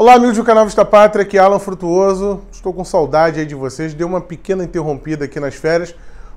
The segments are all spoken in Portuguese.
Olá, amigos do canal Vista Pátria, aqui é Alan Frutuoso. Estou com saudade aí de vocês. Deu uma pequena interrompida aqui nas férias,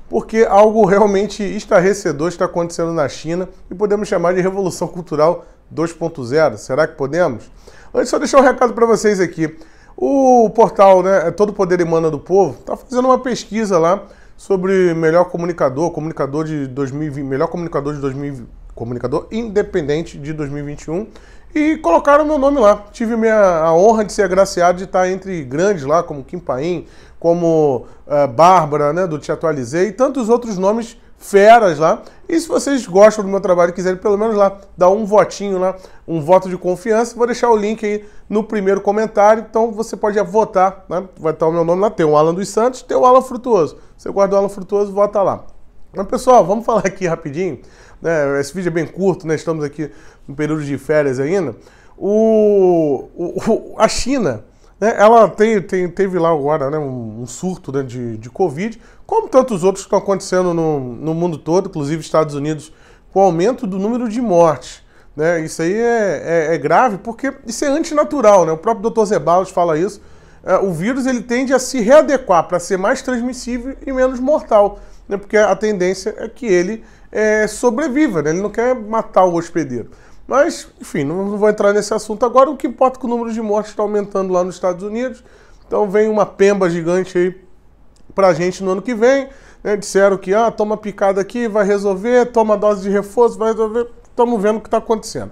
porque algo realmente estarrecedor está acontecendo na China e podemos chamar de Revolução Cultural 2.0. Será que podemos? Antes, só deixar um recado para vocês aqui. O portal né, é Todo Poder Emana do Povo está fazendo uma pesquisa lá sobre melhor comunicador, comunicador de 2020, melhor comunicador de 2020 comunicador independente de 2021 e colocaram meu nome lá. Tive minha, a honra de ser agraciado de estar entre grandes lá, como Kim Paim, como uh, Bárbara, né, do Te Atualizei, e tantos outros nomes feras lá. E se vocês gostam do meu trabalho e quiserem pelo menos lá dar um votinho lá, um voto de confiança, vou deixar o link aí no primeiro comentário, então você pode votar, né? Vai estar o meu nome lá, tem o Alan dos Santos, tem o Alan Frutuoso. Você guarda o Alan Frutuoso, vota lá. Mas, pessoal, vamos falar aqui rapidinho. Né? Esse vídeo é bem curto, né? Estamos aqui no período de férias ainda. O, o a China, né? ela tem, tem, teve lá agora né? um, um surto né? de, de Covid, como tantos outros que estão acontecendo no, no mundo todo, inclusive Estados Unidos, com o aumento do número de mortes. Né? Isso aí é, é, é grave porque isso é antinatural, né? O próprio Dr. Zeballos fala isso. É, o vírus ele tende a se readequar para ser mais transmissível e menos mortal né, porque a tendência é que ele é, sobreviva, né? ele não quer matar o hospedeiro. Mas, enfim, não, não vou entrar nesse assunto agora. O que importa é que o número de mortes está aumentando lá nos Estados Unidos. Então vem uma pemba gigante aí para a gente no ano que vem. Né? Disseram que ah, toma picada aqui, vai resolver, toma dose de reforço, vai resolver. Estamos vendo o que está acontecendo.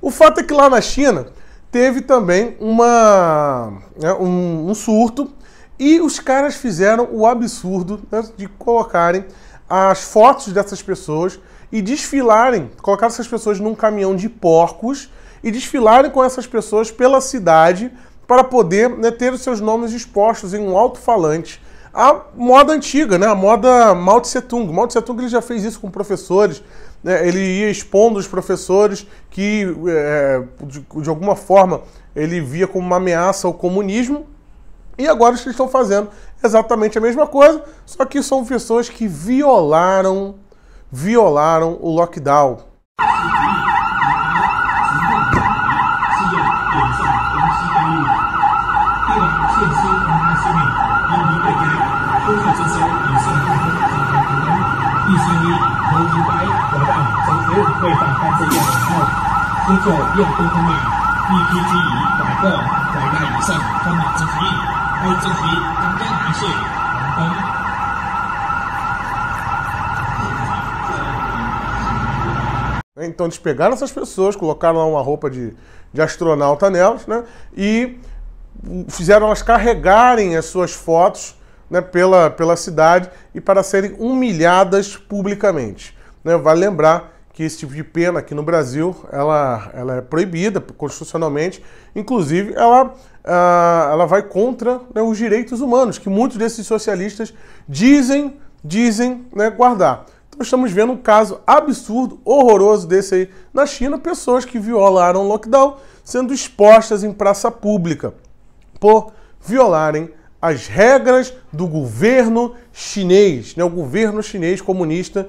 O fato é que lá na China teve também uma, né, um, um surto e os caras fizeram o absurdo né, de colocarem as fotos dessas pessoas e desfilarem, colocar essas pessoas num caminhão de porcos e desfilarem com essas pessoas pela cidade para poder né, ter os seus nomes expostos em um alto-falante. A moda antiga, né? a moda Mao Tse Tung. Mao Tse Tung ele já fez isso com professores, né? ele ia expondo os professores que, é, de, de alguma forma, ele via como uma ameaça ao comunismo e agora eles estão fazendo exatamente a mesma coisa, só que são pessoas que violaram, violaram o lockdown. 大以上干嘛这题？还有这题刚刚答对，满分。Então né, eles pegaram essas pessoas, colocaram lá uma roupa de, de astronauta nelas, né? E fizeram elas carregarem as suas fotos né, pela, pela cidade e para serem humilhadas publicamente. Né? Vale lembrar que esse tipo de pena aqui no Brasil ela, ela é proibida constitucionalmente, inclusive ela, ah, ela vai contra né, os direitos humanos, que muitos desses socialistas dizem, dizem né, guardar. Então estamos vendo um caso absurdo, horroroso desse aí na China, pessoas que violaram o lockdown sendo expostas em praça pública por violarem as regras do governo chinês, né, o governo chinês comunista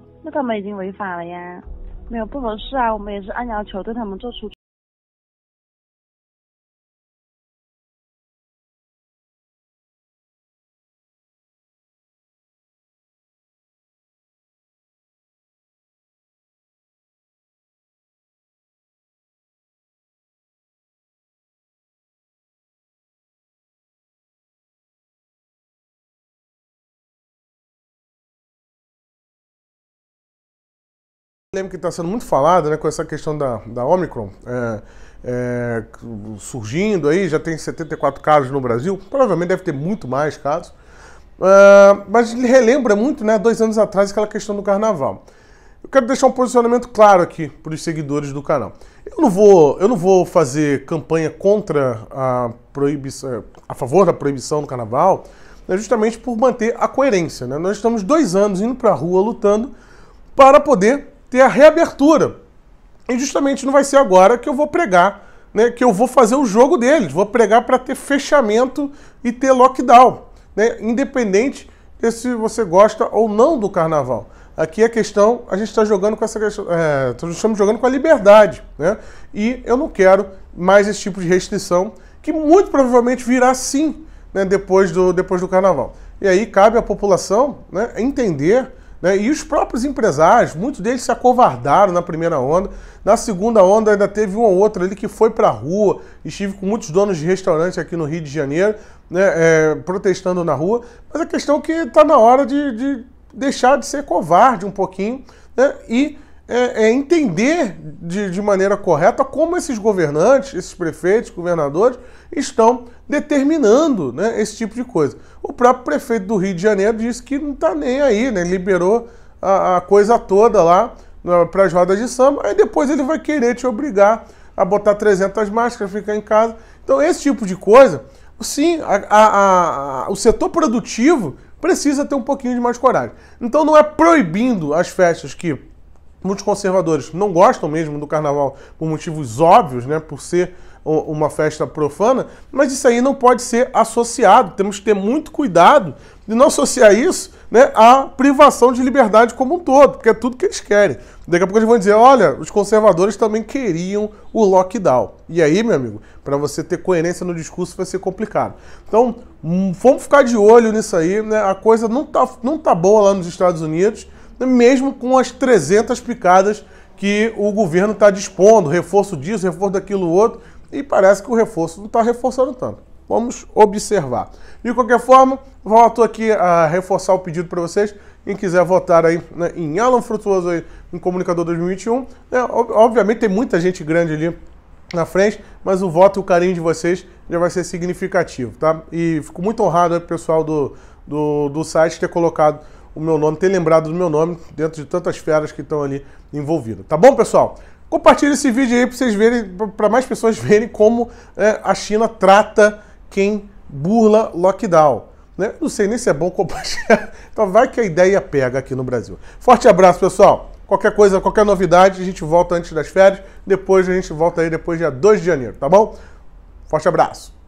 那他们已经违法了呀，没有不合适啊，我们也是按要求对他们做出。lembro que está sendo muito falado né, com essa questão da, da Omicron é, é, surgindo aí, já tem 74 casos no Brasil, provavelmente deve ter muito mais casos. É, mas relembra muito, né, dois anos atrás, aquela questão do carnaval. Eu quero deixar um posicionamento claro aqui para os seguidores do canal. Eu não vou, eu não vou fazer campanha contra a proibição, a favor da proibição do carnaval, né, justamente por manter a coerência. Né? Nós estamos dois anos indo para a rua lutando para poder ter a reabertura. E justamente não vai ser agora que eu vou pregar, né, que eu vou fazer o jogo deles, vou pregar para ter fechamento e ter lockdown, né, independente de se você gosta ou não do carnaval. Aqui a é questão, a gente está jogando com essa questão, é, estamos jogando com a liberdade, né? E eu não quero mais esse tipo de restrição, que muito provavelmente virá sim, né, depois, do, depois do carnaval. E aí cabe à população né, entender né? E os próprios empresários, muitos deles se acovardaram na primeira onda. Na segunda onda ainda teve um ou outro ali que foi para a rua. Estive com muitos donos de restaurante aqui no Rio de Janeiro, né? é, protestando na rua. Mas a questão é que está na hora de, de, deixar de ser covarde um pouquinho né? e é, é entender de, de, maneira correta como esses governantes, esses prefeitos, governadores, estão determinando né, esse tipo de coisa. O próprio prefeito do Rio de Janeiro disse que não está nem aí, né, liberou a, a coisa toda lá para as rodas de samba, aí depois ele vai querer te obrigar a botar 300 máscaras, ficar em casa. Então, esse tipo de coisa, sim, a, a, a, o setor produtivo precisa ter um pouquinho de mais coragem. Então, não é proibindo as festas que Muitos conservadores não gostam mesmo do carnaval por motivos óbvios, né? Por ser uma festa profana, mas isso aí não pode ser associado. Temos que ter muito cuidado de não associar isso né, à privação de liberdade como um todo, porque é tudo que eles querem. Daqui a pouco eles vão dizer: olha, os conservadores também queriam o lockdown. E aí, meu amigo, para você ter coerência no discurso vai ser complicado. Então, hum, vamos ficar de olho nisso aí. Né? A coisa não tá, não tá boa lá nos Estados Unidos mesmo com as 300 picadas que o governo está dispondo, reforço disso, reforço daquilo outro, e parece que o reforço não está reforçando tanto. Vamos observar. De qualquer forma, volto aqui a reforçar o pedido para vocês. Quem quiser votar aí né, em Alan Frutuoso aí, em Comunicador 2021, né, obviamente tem muita gente grande ali na frente, mas o voto e o carinho de vocês já vai ser significativo, tá? E fico muito honrado aí, pessoal do, do, do site ter colocado o meu nome, ter lembrado do meu nome dentro de tantas feras que estão ali envolvidas. Tá bom, pessoal? Compartilhe esse vídeo aí para vocês verem, para mais pessoas verem como é, a China trata quem burla lockdown. Né? Não sei nem se é bom compartilhar. Então vai que a ideia pega aqui no Brasil. Forte abraço, pessoal. Qualquer coisa, qualquer novidade, a gente volta antes das férias. Depois a gente volta aí depois dia 2 de janeiro, tá bom? Forte abraço.